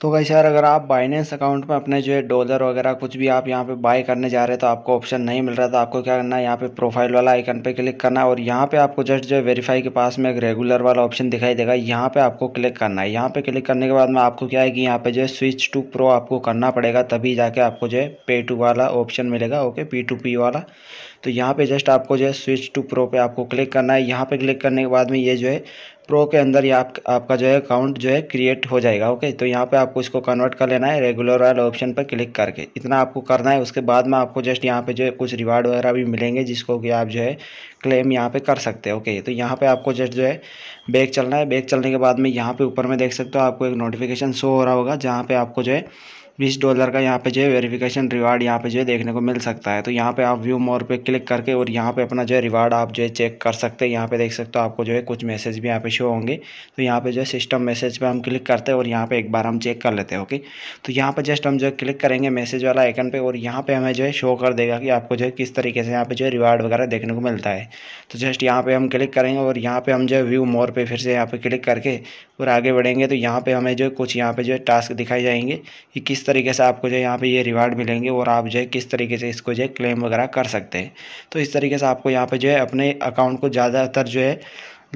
तो भाई यार अगर आप बाइनेंस अकाउंट में अपने जो है डॉलर वगैरह कुछ भी आप यहाँ पे बाय करने जा रहे हैं तो आपको ऑप्शन नहीं मिल रहा था तो आपको क्या करना है यहाँ पे प्रोफाइल वाला आइकन पे क्लिक करना है और यहाँ पे आपको जस्ट जो है वेरीफाई के पास में एक रेगुलर वाला ऑप्शन दिखाई देगा यहाँ पे आपको क्लिक करना है यहाँ पे क्लिक करने के बाद में आपको क्या है कि यहाँ पे जो है स्विच टू प्रो आपको करना पड़ेगा तभी जाके आपको जो है पे टू वाला ऑप्शन मिलेगा ओके पी टू पी वाला तो यहाँ पे जस्ट आपको जो है स्विच टू प्रो पे आपको क्लिक करना है यहाँ पे क्लिक करने के बाद में ये जो है प्रो के अंदर ये आप, आपका जो है अकाउंट जो है क्रिएट हो जाएगा ओके तो यहाँ पे आपको इसको कन्वर्ट कर लेना है रेगुलर वाले ऑप्शन पर क्लिक करके इतना आपको करना है उसके बाद में आपको जस्ट यहाँ पे जो है कुछ रिवार्ड वगैरह भी मिलेंगे जिसको कि आप जो है क्लेम यहाँ पे कर सकते हैं ओके तो यहाँ पे आपको जस्ट जो है बैग चलना है बैग चलने के बाद में यहाँ पे ऊपर में देख सकते हो आपको एक नोटिफिकेशन शो हो रहा होगा जहाँ पे आपको जो है बीस डॉलर का यहाँ पे जो है वेरिफिकेशन रिवार्ड यहाँ पे जो है देखने को मिल सकता है तो यहाँ पे आप व्यू मोर पे क्लिक करके और यहाँ पे अपना जो है रिवार्ड आप जो है चेक कर सकते हैं यहाँ पे देख सकते हो आपको जो है कुछ मैसेज भी यहाँ पे शो होंगे तो यहाँ पे जो है सिस्टम मैसेज पे हम क्लिक करते हैं और यहाँ पे एक बार हम चेक कर लेते हैं ओके तो यहाँ पर जस्ट हम जो है क्लिक करेंगे मैसेज वाला आइकन पर और यहाँ पर हमें जो है शो कर देगा कि आपको जो है किस तरीके से यहाँ पर जो है रिवार्ड वगैरह देखने को मिलता है तो जस्ट यहाँ पर हम क्लिक करेंगे और यहाँ पर हम जो है व्यू मोर पर फिर से यहाँ पर क्लिक करके और आगे बढ़ेंगे तो यहाँ पर हमें जो है कुछ यहाँ पर जो है टास्क दिखाई जाएंगे कि किस तरीके से आपको जो है यहाँ पर ये रिवार्ड मिलेंगे और आप जो है किस तरीके से इसको जो है क्लेम वगैरह कर सकते हैं तो इस तरीके से आपको यहाँ पर जो है अपने अकाउंट को ज़्यादातर जो है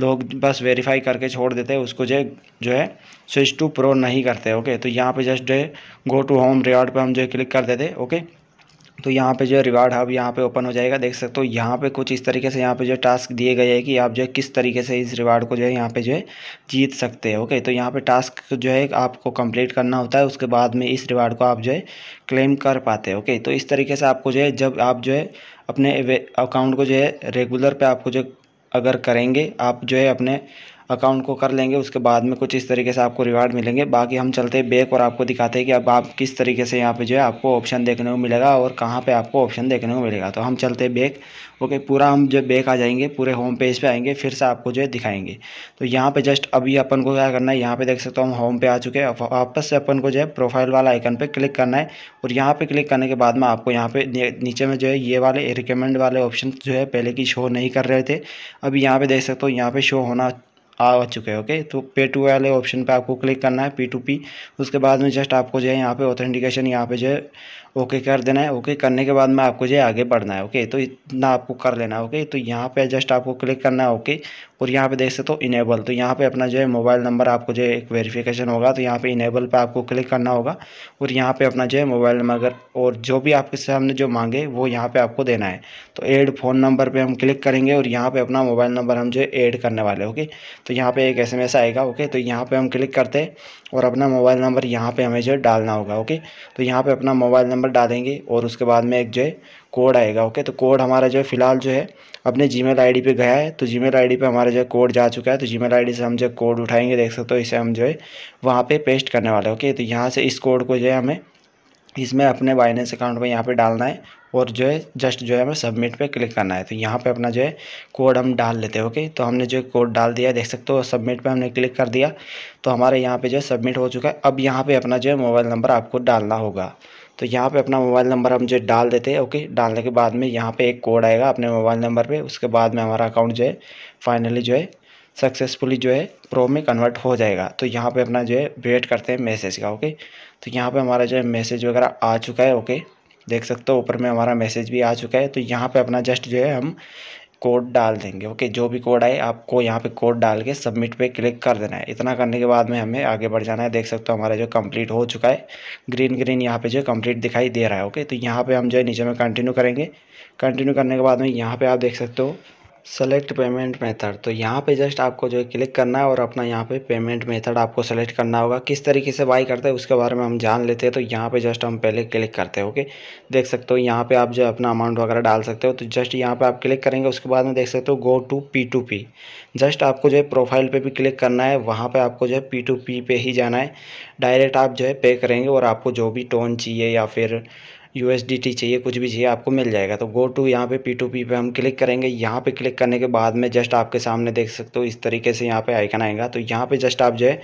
लोग बस वेरीफाई करके छोड़ देते हैं उसको जो जो है स्विच टू प्रो नहीं करते ओके तो यहाँ पे जस्ट जो है गो टू होम रिवार्ड पे हम जो है क्लिक कर देते ओके तो यहाँ पे जो है रिवार्ड हब यहाँ पे ओपन हो जाएगा देख सकते हो यहाँ पे कुछ इस तरीके से यहाँ पे जो टास्क दिए गए हैं कि आप जो है किस तरीके से इस रिवार्ड को जो है यहाँ पे जो है जीत सकते हैं ओके तो यहाँ पे टास्क जो है आपको कंप्लीट करना होता है उसके बाद में इस रिवार्ड को आप जो है क्लेम कर पाते हैं ओके तो इस तरीके से आपको जो है जब आप जो है अपने अकाउंट को जो है रेगुलर पर आपको जो अगर करेंगे आप जो है अपने अकाउंट को कर लेंगे उसके बाद में कुछ इस तरीके से आपको रिवार्ड मिलेंगे बाकी हम चलते हैं बैक और आपको दिखाते हैं कि अब आप किस तरीके से यहाँ पे जो है आपको ऑप्शन देखने को मिलेगा और कहाँ पे आपको ऑप्शन देखने को मिलेगा तो हम चलते हैं बैक ओके पूरा हम जो बैक आ जाएंगे पूरे होम पेज पे आएंगे फिर से आपको जो है दिखाएंगे तो यहाँ पर जस्ट अभी अपन को क्या करना है यहाँ पे देख सकते हो हम होम पे आ चुके हैं वापस से अपन को जो है प्रोफाइल वाला आइकन पर क्लिक करना है और यहाँ पर क्लिक करने के बाद में आपको यहाँ पे नीचे में जो है ये वाले रिकमेंड वाले ऑप्शन जो है पहले की शो नहीं कर रहे थे अभी यहाँ पर देख सकते हो यहाँ पे शो होना आ चुके हैं ओके तो पे टू वाले ऑप्शन पे आपको क्लिक करना है पी टू पी उसके बाद में जस्ट आपको जो है यहाँ पे ऑथेंटिकेशन यहाँ पे जो है ओके कर देना है ओके करने के बाद में आपको जो है आगे बढ़ना है ओके तो इतना आपको कर लेना है ओके तो यहाँ पे जस्ट आपको क्लिक करना है ओके और यहाँ पे देख सकते हो इनेबल तो यहाँ पे अपना जो है मोबाइल नंबर आपको जो है एक वेरिफिकेशन होगा तो यहाँ पे इनेबल पे आपको क्लिक करना होगा और यहाँ पे अपना जो है मोबाइल नंबर और जो भी आपके सामने जो मांगे वो यहाँ पे आपको देना है तो ऐड फ़ोन नंबर पे हम क्लिक करेंगे और यहाँ पे अपना मोबाइल नंबर हम जो है ऐड करने वाले ओके तो यहाँ पर एक एस आएगा ओके तो यहाँ पर हम क्लिक करते हैं और अपना मोबाइल नंबर यहाँ पर हमें जो है डालना होगा ओके तो यहाँ पर अपना मोबाइल नंबर नंबर डालेंगे और उसके बाद में एक जो है कोड आएगा ओके तो कोड हमारा जो है फ़िलहाल जो है अपने जी मेल आई गया है तो जी मेल आई हमारा जो है कोड जा चुका है तो जी मेल से हम जो कोड उठाएंगे देख सकते हो इसे हम जो है वहाँ पर पेस्ट करने वाले ओके तो यहाँ से इस कोड को जो है हमें इसमें अपने बाइनेंस अकाउंट में यहाँ पे डालना है और जो है जस्ट जो है हमें सबमिट पे क्लिक करना है तो यहाँ पे अपना जो है कोड हम डाल लेते हैं ओके तो हमने जो है कोड डाल दिया देख सकते हो सबमिट पे हमने क्लिक कर दिया तो हमारे यहाँ पे जो है सबमिट हो चुका है अब यहाँ पे अपना जो है मोबाइल नंबर आपको डालना होगा तो यहाँ पे अपना मोबाइल नंबर हम जो डाल देते हैं ओके डालने के बाद में यहाँ पे एक कोड आएगा अपने मोबाइल नंबर पे उसके बाद में हमारा अकाउंट जो है फाइनली जो है सक्सेसफुली जो है प्रो में कन्वर्ट हो जाएगा तो यहाँ पे अपना जो है वेट करते हैं मैसेज का ओके तो यहाँ पे हमारा जो है मैसेज वगैरह आ चुका है ओके देख सकते हो ऊपर में हमारा मैसेज भी आ चुका है तो यहाँ पे अपना जस्ट जो है हम कोड डाल देंगे ओके जो भी कोड आए आपको यहाँ पे कोड डाल के सबमिट पे क्लिक कर देना है इतना करने के बाद में हमें आगे बढ़ जाना है देख सकते हो हमारा जो कंप्लीट हो चुका है ग्रीन ग्रीन यहाँ पे जो कंप्लीट दिखाई दे रहा है ओके तो यहाँ पे हम जो है नीचे में कंटिन्यू करेंगे कंटिन्यू करने के बाद में यहाँ पर आप देख सकते हो सेलेक्ट पेमेंट मेथड तो यहाँ पे जस्ट आपको जो है क्लिक करना है और अपना यहाँ पे पेमेंट मेथड आपको सेलेक्ट करना होगा किस तरीके से बाई करते हैं उसके बारे में हम जान लेते हैं तो यहाँ पे जस्ट हम पहले क्लिक करते हैं ओके देख सकते हो यहाँ पे आप जो अपना अमाउंट वगैरह डाल सकते हो तो जस्ट यहाँ पर आप क्लिक करेंगे उसके बाद में देख सकते हो go to P two P just आपको जो है प्रोफाइल पर भी क्लिक करना है वहाँ पर आपको जो है पी टू पी पे ही जाना है डायरेक्ट आप जो है पे करेंगे और आपको जो भी टोन चाहिए या फिर यू एस डी टी चाहिए कुछ भी चाहिए आपको मिल जाएगा तो गो टू यहाँ पे पी टू पी पे हम क्लिक करेंगे यहाँ पे क्लिक करने के बाद में जस्ट आपके सामने देख सकते हो इस तरीके से यहाँ पे आइकन आएगा तो यहाँ पे जस्ट आप जो है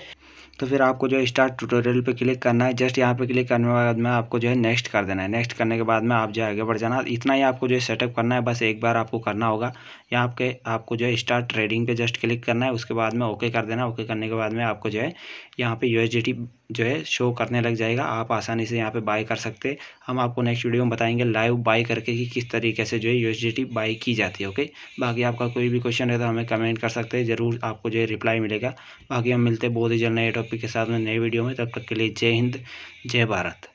तो फिर आपको जो है स्टार्ट ट्यूटोरियल पे क्लिक करना है जस्ट यहाँ पे क्लिक करने के बाद में आपको जो है नेक्स्ट कर देना है नेक्स्ट करने के बाद में आप जो है आगे बढ़ जाना इतना ही आपको जो है सेटअप करना है बस एक बार आपको करना होगा यहाँ आपके आपको जो है स्टार्ट ट्रेडिंग पे जस्ट क्लिक करना है उसके बाद में ओके कर देना ओके करने के बाद में आपको जो है यहाँ पे यू जो है शो करने लग जाएगा आप आसानी से यहाँ पे बाय कर सकते हम आपको नेक्स्ट वीडियो में बताएंगे लाइव बाय करके कि किस तरीके से जो है यू बाय की जाती है ओके बाकी आपका कोई भी क्वेश्चन है तो हमें कमेंट कर सकते हैं ज़रूर आपको जो है रिप्लाई मिलेगा बाकी हम मिलते हैं बहुत ही जल्द नए टॉपिक के साथ में नए वीडियो में तब तक के लिए जय हिंद जय भारत